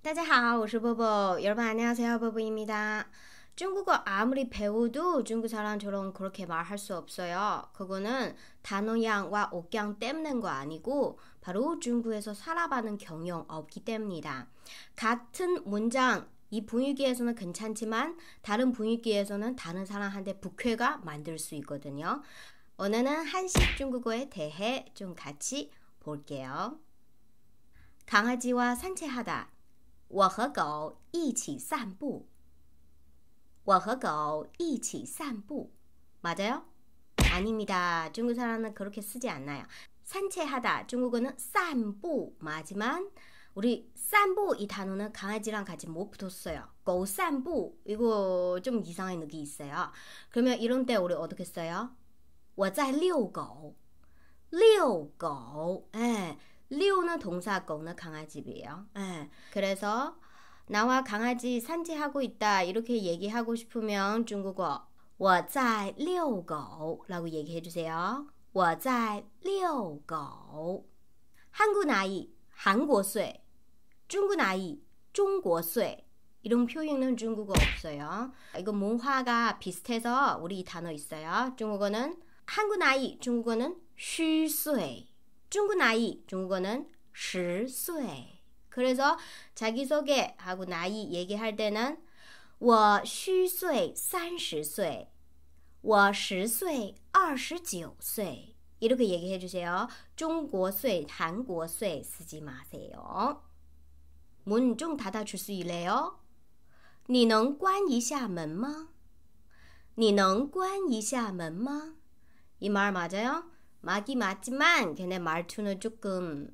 大家好，我是波波。여러분안녕하세요보보입니다 중국어 아무리 배워도 중국 사람처럼 그렇게 말할 수 없어요. 그거는 단어양과 억양 때문인거 아니고 바로 중국에서 살아가는 경영 없기 때문이다. 같은 문장 이 분위기에서는 괜찮지만 다른 분위기에서는 다른 사람한테 부쾌가 만들 수 있거든요. 오늘은 한식 중국어에 대해 좀 같이 볼게요. 강아지와 산책하다. 我和狗一起散步。我和狗一起散步。맞아요 아닙니다. 중국 사람은 그렇게 쓰지 않나요? 산책하다. 중국어는 산보 맞지만 우리 산보 이 단어는 강아지랑 같이 못 붙었어요. 고 산보 이거 좀 이상한 느낌 있어요. 그러면 이런 때 우리 어떻게 써요? 我在遛狗，遛狗，哎， 리오는 동사, 꽁은 강아지예요. 네. 예. 그래서 나와 강아지 산책하고 있다 이렇게 얘기하고 싶으면 중국어 我在遛狗라고 얘기해 주세요. 我在遛狗. 한국 나이, 한국岁. 중국 나이, 중국岁. 이런 표현은 중국어 없어요. 이거 문화가 비슷해서 우리 이 단어 있어요. 중국어는 한국 나이, 중국어는 虚岁. 중국 나이, 중국어는 10岁. 그래서 자기소개하고 나이 얘기할 때는 我虚岁30岁, 我1岁2 9岁 이렇게 얘기해 주세요. 중국岁, 한국岁 쓰지 마세요. 문 좀 닫아 줄수 있래요? 你能关一下门吗?你能关一下门吗?이 말 맞아요? 막이 맞지만 걔네 말투는 조금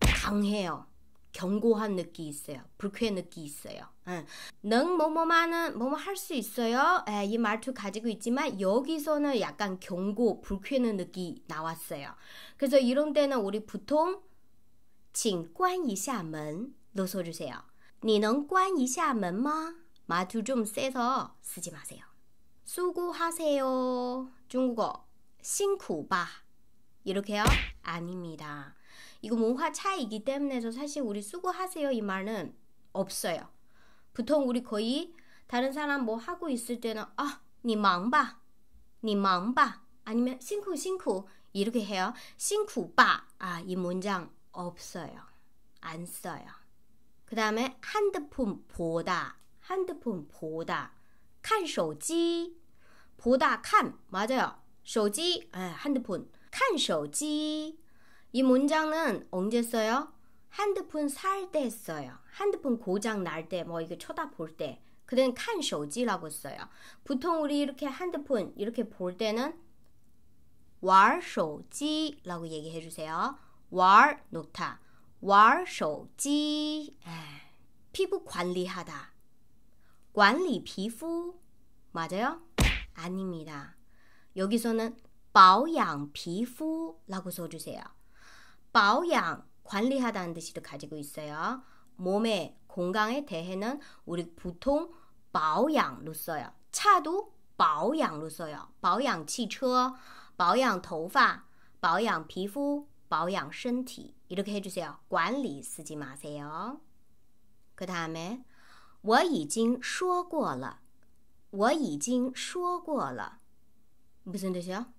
강해요. 경고한 느낌 있어요. 불쾌 한 느낌 있어요. 응. 뭐뭐만은 뭐뭐 할 수 있어요. 에, 이 말투 가지고 있지만 여기서는 약간 경고, 불쾌한 느낌 나왔어요. 그래서 이런 때는 우리 보통 请关一下门로 써주세요. 你能关一下门吗? 말투 좀 세서 쓰지 마세요. 수고하세요. 중국어 辛苦吧 이렇게요? 아닙니다. 이거 모화 뭐 차이기 때문에 사실 우리 수고하세요 이 말은 없어요. 보통 우리 거의 다른 사람 뭐 하고 있을 때는 아, 니 망바, 니 망바 아니면 싱크 싱크 이렇게 해요. 싱크 바. 아, 이 문장 없어요. 안 써요. 그 다음에 핸드폰 보다, 핸드폰 보다, 看手机, 보다 看 맞아요. 手机, 예, 핸드폰. 칸쇼지 이 문장은 언제 써요? 핸드폰 살 때 써요. 핸드폰 고장 날 때, 뭐 이거 쳐다볼 때. 그는 칸쇼지라고 써요. 보통 우리 이렇게 핸드폰 이렇게 볼 때는 왈쇼지라고 얘기해 주세요. 왈 노타. 왈쇼지 예. 피부 관리하다. 관리 피부 맞아요? 아닙니다. 여기서는 保养皮肤라고 써주세요. 保养 관리하다는 뜻을 가지고 있어요. 몸의 건강에 대해는 우리 보통 保养로 써요. 차도 保养로 써요. 保养汽车,保养头发,保养皮肤,保养身体 이렇게 해주세요. 관리 쓰지 마세요. 그 다음에 我已经说过了.我已经说过了. 무슨 뜻이요?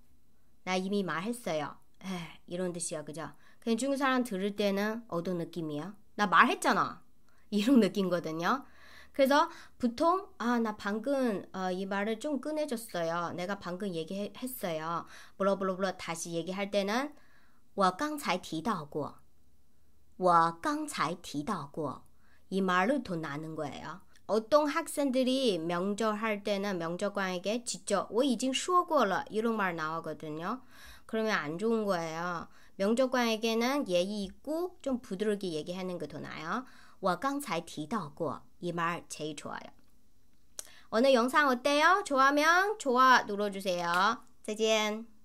나 이미 말했어요. 에이, 이런 뜻이야, 그죠? 그냥 중국 사람 들을 때는 어떤 느낌이야? 나 말했잖아. 이런 느낌거든요. 그래서 보통 아나 방금 어, 이 말을 좀 꺼내줬어요. 내가 방금 얘기했어요. 블러블러블러 다시 얘기할 때는 我刚才提到过.我刚才提到过.이 말을 더 나는 거예요. 어떤 학생들이 명절할 때는 명절관에게 직접 我已经说过了 이런 말 나오거든요. 그러면 안 좋은 거예요. 명절관에게는 예의 있고 좀 부드럽게 얘기하는 게더 나아요. 我刚才提到过이 말 제일 좋아요. 오늘 영상 어때요? 좋아하면 좋아 눌러주세요. 再见。